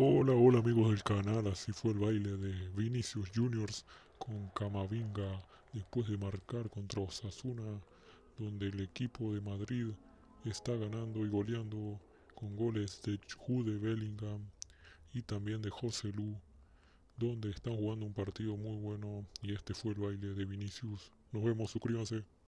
Hola, hola amigos del canal, así fue el baile de Vinicius Juniors con Camavinga después de marcar contra Osasuna, donde el equipo de Madrid está ganando y goleando con goles de Jude Bellingham y también de José Lu, donde están jugando un partido muy bueno y este fue el baile de Vinicius. Nos vemos, suscríbanse.